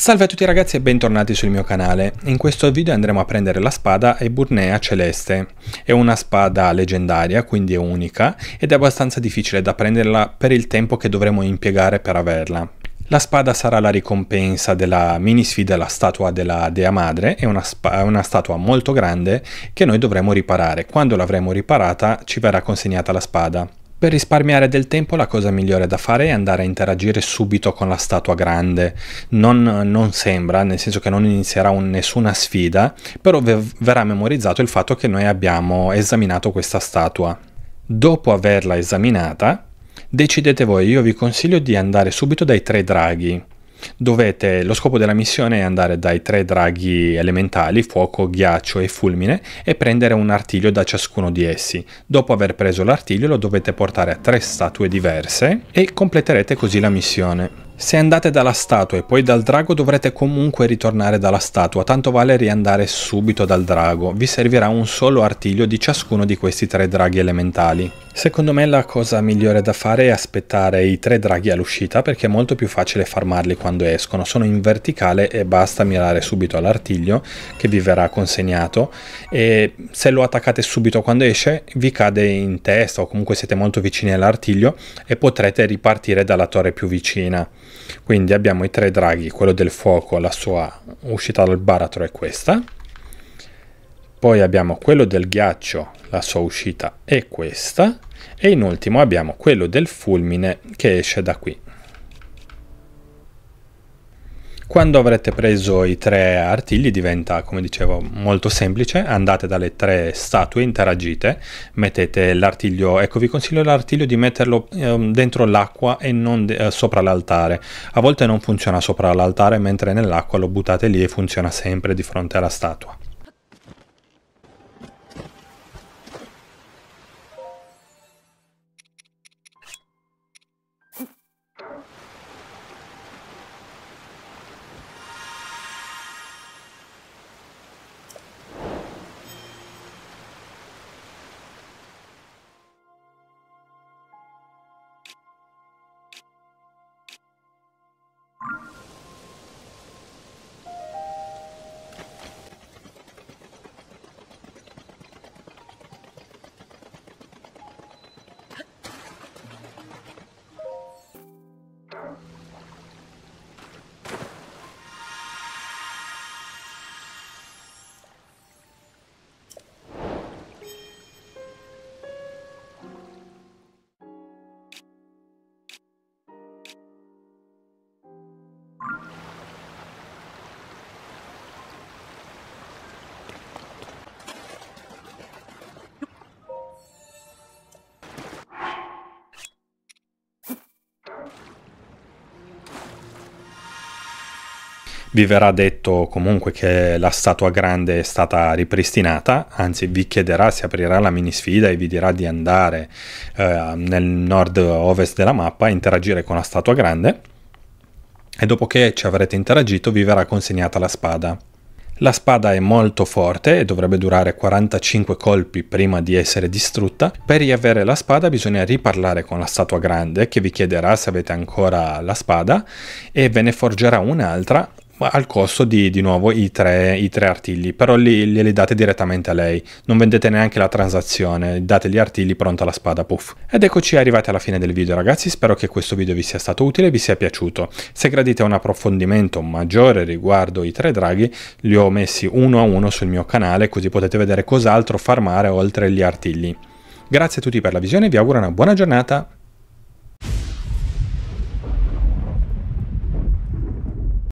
Salve a tutti ragazzi e bentornati sul mio canale. In questo video andremo a prendere la spada Eburnea Celeste. È una spada leggendaria, quindi è unica, ed è abbastanza difficile da prenderla per il tempo che dovremo impiegare per averla. La spada sarà la ricompensa della mini sfida alla statua della Dea Madre, è una, è una statua molto grande che noi dovremo riparare. Quando l'avremo riparata ci verrà consegnata la spada. Per risparmiare del tempo la cosa migliore da fare è andare a interagire subito con la statua grande. Non, non sembra, nel senso che non inizierà un, nessuna sfida, però ve, verrà memorizzato il fatto che noi abbiamo esaminato questa statua. Dopo averla esaminata, decidete voi, io vi consiglio di andare subito dai tre draghi Dovete, lo scopo della missione è andare dai tre draghi elementali, fuoco, ghiaccio e fulmine, e prendere un artiglio da ciascuno di essi. Dopo aver preso l'artiglio lo dovete portare a tre statue diverse e completerete così la missione. Se andate dalla statua e poi dal drago dovrete comunque ritornare dalla statua, tanto vale riandare subito dal drago, vi servirà un solo artiglio di ciascuno di questi tre draghi elementali. Secondo me la cosa migliore da fare è aspettare i tre draghi all'uscita perché è molto più facile farmarli quando escono, sono in verticale e basta mirare subito all'artiglio che vi verrà consegnato e se lo attaccate subito quando esce vi cade in testa o comunque siete molto vicini all'artiglio e potrete ripartire dalla torre più vicina. Quindi abbiamo i tre draghi, quello del fuoco, la sua uscita dal baratro è questa. Poi abbiamo quello del ghiaccio, la sua uscita è questa. E in ultimo abbiamo quello del fulmine che esce da qui. Quando avrete preso i tre artigli diventa, come dicevo, molto semplice. Andate dalle tre statue, interagite, mettete l'artiglio, ecco vi consiglio l'artiglio di metterlo eh, dentro l'acqua e non eh, sopra l'altare. A volte non funziona sopra l'altare, mentre nell'acqua lo buttate lì e funziona sempre di fronte alla statua. vi verrà detto comunque che la statua grande è stata ripristinata, anzi vi chiederà, si aprirà la mini sfida e vi dirà di andare eh, nel nord-ovest della mappa a interagire con la statua grande e dopo che ci avrete interagito vi verrà consegnata la spada. La spada è molto forte e dovrebbe durare 45 colpi prima di essere distrutta. Per riavere la spada bisogna riparlare con la statua grande che vi chiederà se avete ancora la spada e ve ne forgerà un'altra al costo di, di nuovo i tre, i tre, artigli, però li, li, li, date direttamente a lei, non vendete neanche la transazione, date gli artigli pronta la spada, puff. Ed eccoci arrivati alla fine del video ragazzi, spero che questo video vi sia stato utile e vi sia piaciuto. Se gradite un approfondimento maggiore riguardo i tre draghi, li ho messi uno a uno sul mio canale, così potete vedere cos'altro farmare oltre gli artigli. Grazie a tutti per la visione vi auguro una buona giornata.